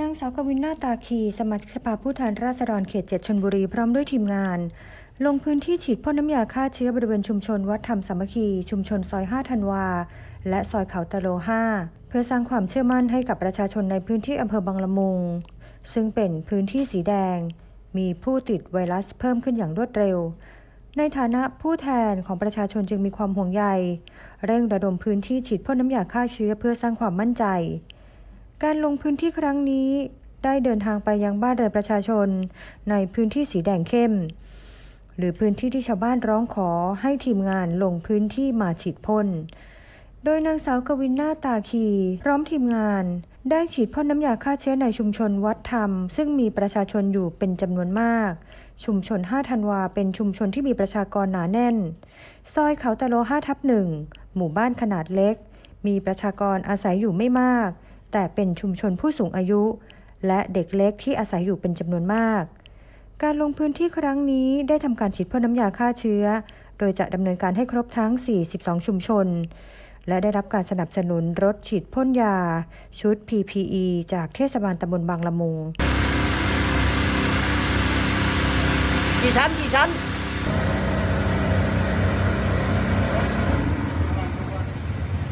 นางสาวกวินนาตาคี สมาชิกสภาผู้แทนราษฎรเขตเจ็ดชนบุรีพร้อมด้วยทีมงาน ลงพื้นที่ฉีดพ่นน้ำยาฆ่าเชื้อบริเวณชุมชนวัดธรรมสามัคคีชุมชนซอย5ธันวา และซอยเขาตะโล5เพื่อสร้างความเชื่อมั่นให้กับประชาชนในพื้นที่อำเภอบางละมุง ซึ่งเป็นพื้นที่สีแดง มีผู้ติดไวรัสเพิ่มขึ้นอย่างรวดเร็ว ในฐานะผู้แทนของประชาชนจึงมีความห่วงใยเร่งระดมพื้นที่ฉีดพ่นน้ำยาฆ่าเชื้อเพื่อสร้างความมั่นใจการลงพื้นที่ครั้งนี้ได้เดินทางไปยังบ้านเรือนประชาชนในพื้นที่สีแดงเข้ม หรือพื้นที่ที่ชาวบ้านร้องขอให้ทีมงานลงพื้นที่มาฉีดพ่น โดยนางสาวกวินนาตาคีพร้อมทีมงานได้ฉีดพ่นน้ำยาฆ่าเชื้อในชุมชนวัดธรรม ซึ่งมีประชาชนอยู่เป็นจำนวนมาก ชุมชน5ธันวา เป็นชุมชนที่มีประชากรหนาแน่นซอยเขาตะโล5ทับหนึ่งหมู่บ้านขนาดเล็ก มีประชากรอาศัยอยู่ไม่มากแต่เป็นชุมชนผู้สูงอายุ และเด็กเล็กที่อาศัยอยู่เป็นจำนวนมาก การลงพื้นที่ครั้งนี้ได้ทำการฉีดพ่นน้ำยาฆ่าเชื้อ โดยจะดำเนินการให้ครบทั้ง 42 ชุมชน และได้รับการสนับสนุนรถฉีดพ่นยา ชุด PPE จากเทศบาลตำบลบางละมุงกี่ชั้นกี่ชั้น